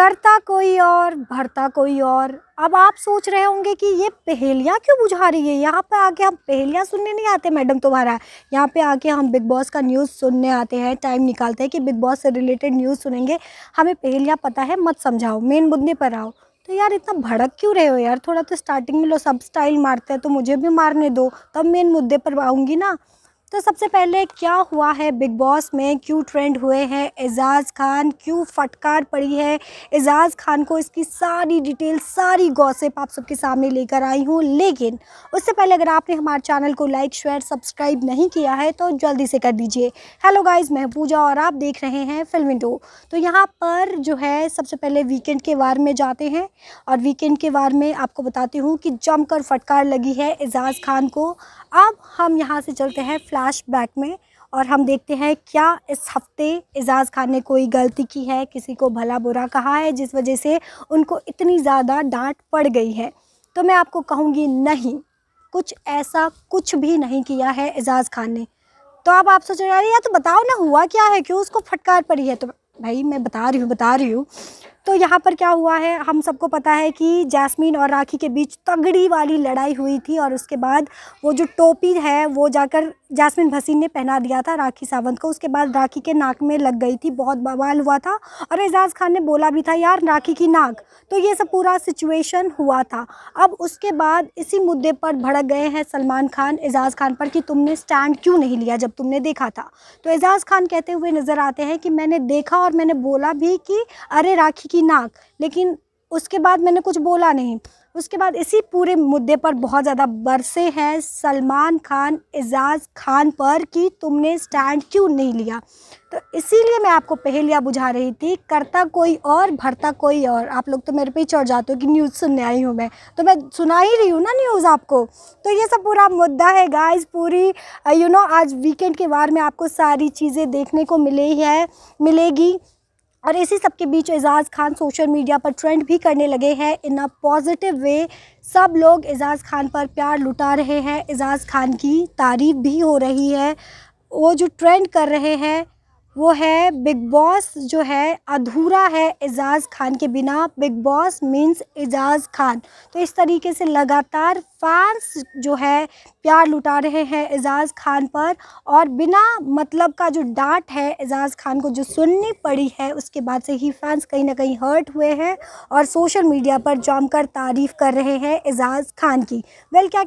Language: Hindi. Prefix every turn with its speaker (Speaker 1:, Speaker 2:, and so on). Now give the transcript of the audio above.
Speaker 1: करता कोई और भरता कोई और अब आप सोच रहे होंगे कि ये पहेलियाँ क्यों बुझा रही है यहाँ पे आके हम पहेलियाँ सुनने नहीं आते मैडम तुम्हारा यहाँ पे आके हम बिग बॉस का न्यूज़ सुनने आते हैं टाइम निकालते हैं कि बिग बॉस से रिलेटेड न्यूज़ सुनेंगे हमें पहेलियाँ पता है मत समझाओ मेन मुद्दे पर आओ तो यार इतना भड़क क्यों रहे हो यार थोड़ा तो स्टार्टिंग में लो सब स्टाइल मारते हैं तो मुझे भी मारने दो तब मेन मुद्दे पर आऊँगी ना तो सबसे पहले क्या हुआ है बिग बॉस में क्यों ट्रेंड हुए हैं एजाज़ खान क्यों फटकार पड़ी है एजाज़ खान को इसकी सारी डिटेल सारी गॉसिप आप सबके सामने लेकर आई हूँ लेकिन उससे पहले अगर आपने हमारे चैनल को लाइक शेयर सब्सक्राइब नहीं किया है तो जल्दी से कर दीजिए हेलो गाइस मैं पूजा और आप देख रहे हैं फिल्म इंडो तो यहाँ पर जो है सबसे पहले वीकेंड के वार में जाते हैं और वीकेंड के वार में आपको बताती हूँ कि जमकर फटकार लगी है एजाज़ खान को अब हम यहाँ से चलते हैं फ्लैश बैक में और हम देखते हैं क्या इस हफ्ते एजाज़ खान ने कोई गलती की है किसी को भला बुरा कहा है जिस वजह से उनको इतनी ज़्यादा डांट पड़ गई है तो मैं आपको कहूँगी नहीं कुछ ऐसा कुछ भी नहीं किया है एजाज़ खान ने तो आप आप सोच रहे या तो बताओ ना हुआ क्या है क्यों उसको फटकार पड़ी है तो भाई मैं बता रही हूँ बता रही हूँ तो यहाँ पर क्या हुआ है हम सबको पता है कि जैस्मीन और राखी के बीच तगड़ी वाली लड़ाई हुई थी और उसके बाद वो जो टोपी है वो जाकर जैस्मिन भसीन ने पहना दिया था राखी सावंत को उसके बाद राखी के नाक में लग गई थी बहुत बवाल हुआ था और एजाज़ खान ने बोला भी था यार राखी की नाक तो ये सब पूरा सिचुएशन हुआ था अब उसके बाद इसी मुद्दे पर भड़क गए हैं सलमान खान एजाज़ खान पर कि तुमने स्टैंड क्यों नहीं लिया जब तुमने देखा था तो एजाज़ खान कहते हुए नज़र आते हैं कि मैंने देखा और मैंने बोला भी कि अरे राखी की नाक लेकिन उसके बाद मैंने कुछ बोला नहीं उसके बाद इसी पूरे मुद्दे पर बहुत ज़्यादा बरसे हैं सलमान खान एजाज खान पर कि तुमने स्टैंड क्यों नहीं लिया तो इसीलिए मैं आपको पहलिया बुझा रही थी करता कोई और भरता कोई और आप लोग तो मेरे पे ही चढ़ जाते हो कि न्यूज़ सुनने आई हूँ मैं तो मैं सुना ही रही हूँ ना न्यूज़ आपको तो ये सब पूरा मुद्दा है गाइस पूरी यू नो आज वीकेंड के बार में आपको सारी चीज़ें देखने को मिली है मिलेगी और इसी सब के बीच एजाज़ खान सोशल मीडिया पर ट्रेंड भी करने लगे हैं इन अ पॉजिटिव वे सब लोग एजाज़ खान पर प्यार लुटा रहे हैं एजाज़ खान की तारीफ़ भी हो रही है वो जो ट्रेंड कर रहे हैं वो है बिग बॉस जो है अधूरा है एजाज़ खान के बिना Bigg Boss means Eijaz Khan तो इस तरीके से लगातार फैंस जो है प्यार लुटा रहे हैं एजाज़ खान पर और बिना मतलब का जो डांट है एजाज़ खान को जो सुननी पड़ी है उसके बाद से ही फैंस कहीं ना कहीं हर्ट हुए हैं और सोशल मीडिया पर जमकर तारीफ़ कर रहे हैं एजाज़ खान की वेल क्या, क्या